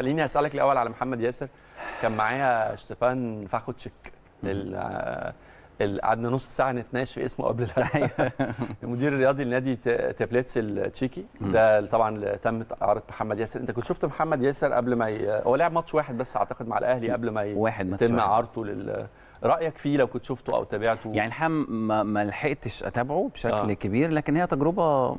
خليني اسالك الاول على محمد ياسر كان معايا شتيفان فاخوتشيك آه، قعدنا نص ساعه نتناقش في اسمه قبل الحلقه المدير الرياضي لنادي تابليتس التشيكي ده طبعا تم اعاره محمد ياسر انت كنت شفت محمد ياسر قبل ما ي... هو لعب ماتش واحد بس اعتقد مع الاهلي قبل ما ي... واحد يتم اعارته لل رايك فيه لو كنت شفته او تابعته يعني حم ما لحقتش اتابعه بشكل آه. كبير لكن هي تجربه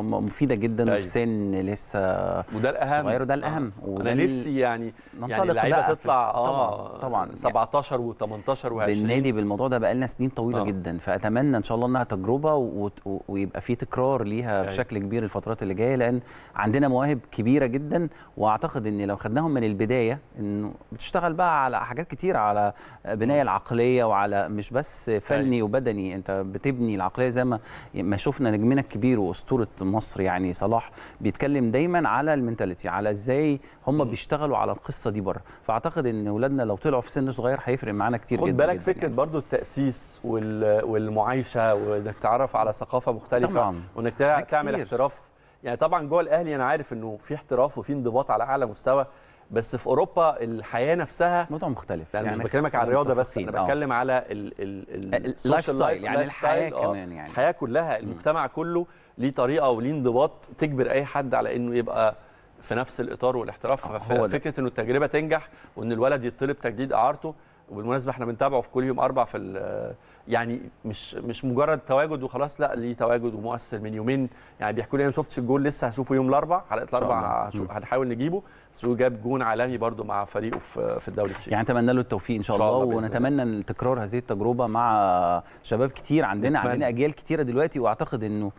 مفيده جدا أيوه. في طيب. سن لسه وده الاهم صغير وده آه. الاهم آه. وده انا نفسي يعني يعني اللعيبه تطلع اه طبعا, طبعاً. 17 و18 و20 بالنادي بالموضوع ده بقى لنا سنين طويله آه. جدا فاتمنى ان شاء الله انها تجربه و... و... ويبقى في تكرار ليها أيوه. بشكل كبير الفترات اللي جايه لان عندنا مواهب كبيره جدا واعتقد ان لو خدناهم من البدايه انه بتشتغل بقى على حاجات كتير على بناء العقل عقليه وعلى مش بس فني أيوة. وبدني انت بتبني العقليه زي ما ما شفنا نجمنا الكبير واسطوره مصر يعني صلاح بيتكلم دايما على المينتاليتي على ازاي هم بيشتغلوا على القصه دي بره فاعتقد ان اولادنا لو طلعوا في سن صغير هيفرق معانا كتير خد جدا خد بالك جداً فكره يعني. برضو التاسيس والمعايشه وانك تعرف على ثقافه مختلفه طبعا. وانك تعمل احتراف يعني طبعا جوه الاهلي انا عارف انه في احتراف وفي انضباط على اعلى مستوى بس في اوروبا الحياه نفسها موضوع مختلف يعني, يعني مش بكلمك على الرياضه بس انا بتكلم أه. على اللايف ستايل يعني الحياه آه، كمان يعني الحياه كلها المجتمع كله ليه طريقه وليه انضباط تجبر اي حد على انه يبقى في نفس الاطار والاحتراف آه، ففكره انه التجربه تنجح وان الولد يطلب تجديد اعارته وبالمناسبه احنا بنتابعه في كل يوم اربع في يعني مش مش مجرد تواجد وخلاص لا ليه تواجد ومؤثر من يومين يعني بيحكوا لي انا ما شفتش الجول لسه هشوفه يوم الاربع حلقه الاربع هنحاول نجيبه بس هو جاب جون عالمي برده مع فريقه في في الدوري التشيكي يعني نتمنى له التوفيق ان شاء, الله, الله ونتمنى تكرار هذه التجربه مع شباب كتير عندنا عندنا اجيال كتيره دلوقتي واعتقد انه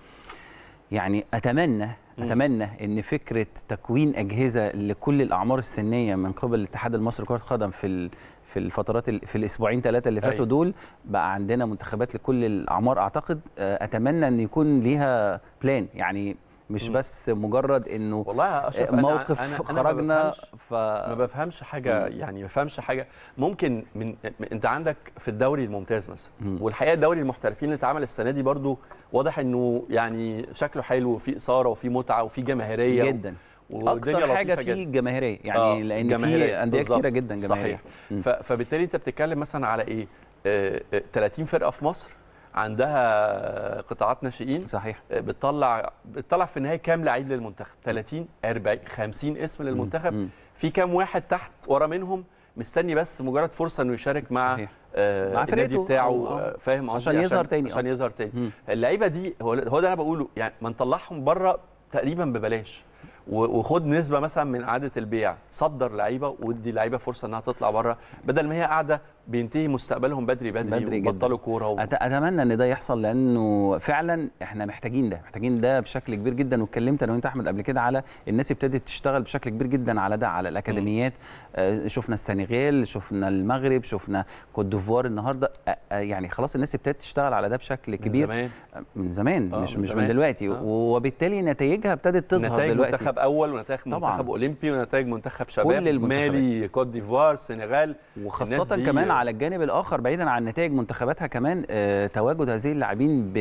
يعني اتمنى اتمنى ان فكره تكوين اجهزه لكل الاعمار السنيه من قبل الاتحاد المصري لكره القدم في في الفترات في الاسبوعين ثلاثه اللي فاتوا أيه. دول بقى عندنا منتخبات لكل الاعمار اعتقد آه، اتمنى ان يكون ليها بلان يعني مش بس مجرد انه والله آه، أشوف موقف أنا أنا خرجنا أنا ما ف ما بفهمش حاجه يعني ما بفهمش حاجه ممكن من انت عندك في الدوري الممتاز مثلا والحقيقه الدوري المحترفين اللي اتعمل السنه دي برضو واضح انه يعني شكله حلو وفي اثاره وفي متعه وفي جماهيريه جدا و... اكتر حاجه فيه جماهيريه يعني آه لان في انديه كتيره جدا جماهيريه صحيح فبالتالي انت بتتكلم مثلا على ايه 30 آه، آه، فرقه في مصر عندها قطاعات ناشئين صحيح آه، بتطلع بتطلع في النهايه كام لعيب للمنتخب 30 40 50 اسم للمنتخب مم. في كام واحد تحت ورا منهم مستني بس مجرد فرصه انه يشارك مع صحيح. آه، مع النادي بتاعه أوه. آه، فاهم عشان يظهر تاني عشان يظهر تاني اللعيبه دي هو هو ده انا بقوله يعني ما نطلعهم بره تقريبا ببلاش وخد نسبه مثلا من اعاده البيع صدر لعيبه وادي لعيبه فرصه انها تطلع بره بدل ما هي قاعده بينتهي مستقبلهم بدري بدري, بدري وبطلوا كوره و... اتمنى ان ده يحصل لانه فعلا احنا محتاجين ده محتاجين ده بشكل كبير جدا واتكلمت انا وانت احمد قبل كده على الناس ابتدت تشتغل بشكل كبير جدا على ده على الاكاديميات آه شفنا السنغال شفنا المغرب شفنا كوت ديفوار النهارده آه يعني خلاص الناس ابتدت تشتغل على ده بشكل كبير من زمان من زمان آه مش من زمان. مش من دلوقتي آه. وبالتالي نتائجها ابتدت تظهر دلوقتي منتخب اول ونتائج منتخب اولمبي ونتائج منتخب شباب مالي كوت ديفوار سنغال وخاصه كمان على الجانب الاخر بعيدا عن نتائج منتخباتها كمان آه تواجد هذه اللاعبين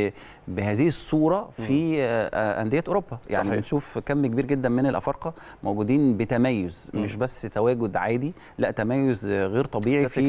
بهذه الصوره في آه،, آه انديه اوروبا يعني صحيح. بنشوف كم كبير جدا من الافارقه موجودين بتميز مم. مش بس تواجد عادي لا تميز غير طبيعي في